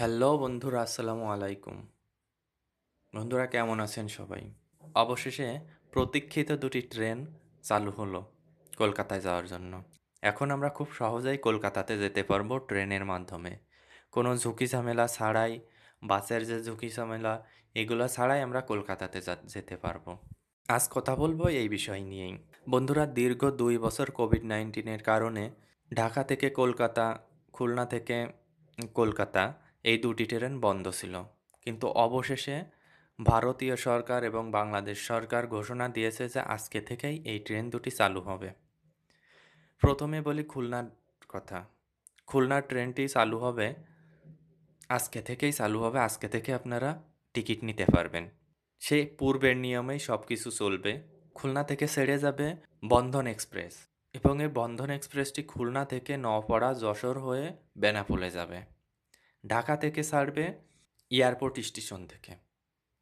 hello বন্ধুরা আসসালামু আলাইকুম বন্ধুরা কেমন আছেন সবাই অবশেষে প্রতীক্ষিত দুটি ট্রেন চালু হলো কলকাতায় যাওয়ার জন্য এখন আমরা খুব সহজেই কলকাতাতে যেতে পারবো ট্রেনের মাধ্যমে কোনো ঝুঁকি ঝামেলা ছাড়াই বাসের যে ঝুঁকি ঝামেলা এগুলো ছাড়াই আমরা কলকাতাতে যেতে পারবো আজ কথা বলবো এই বিষয় নিয়েই বন্ধুরা দীর্ঘ দুই বছর কোভিড নাইন্টিনের কারণে ঢাকা থেকে কলকাতা খুলনা থেকে কলকাতা এই দুটি ট্রেন বন্ধ ছিল কিন্তু অবশেষে ভারতীয় সরকার এবং বাংলাদেশ সরকার ঘোষণা দিয়েছে যে আজকে থেকেই এই ট্রেন দুটি চালু হবে প্রথমে বলি খুলনার কথা খুলনার ট্রেনটি চালু হবে আজকে থেকেই চালু হবে আজকে থেকে আপনারা টিকিট নিতে পারবেন সে পূর্বের নিয়মেই সব কিছু চলবে খুলনা থেকে ছেড়ে যাবে বন্ধন এক্সপ্রেস এবং এই বন্ধন এক্সপ্রেসটি খুলনা থেকে নপড়া যশোর হয়ে বেনাপোলে যাবে ঢাকা থেকে ছাড়বে এয়ারপোর্ট স্টেশন থেকে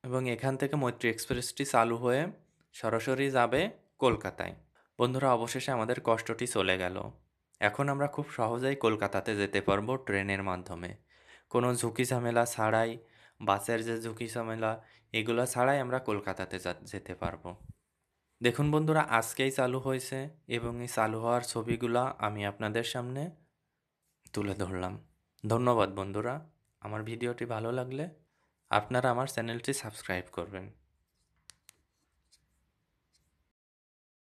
এবং এখান থেকে মৈত্রী এক্সপ্রেসটি চালু হয়ে সরাসরি যাবে কলকাতায় বন্ধুরা অবশেষে আমাদের কষ্টটি চলে গেল এখন আমরা খুব সহজেই কলকাতাতে যেতে পারবো ট্রেনের মাধ্যমে কোনো ঝুঁকি ঝামেলা ছাড়াই বাসের যে ঝুঁকি ঝামেলা এগুলো ছাড়াই আমরা কলকাতাতে যেতে পারবো দেখুন বন্ধুরা আজকেই চালু হয়েছে এবং এই চালু হওয়ার ছবিগুলো আমি আপনাদের সামনে তুলে ধরলাম ধন্যবাদ বন্ধুরা আমার ভিডিওটি ভালো লাগলে আপনারা আমার চ্যানেলটি সাবস্ক্রাইব করবেন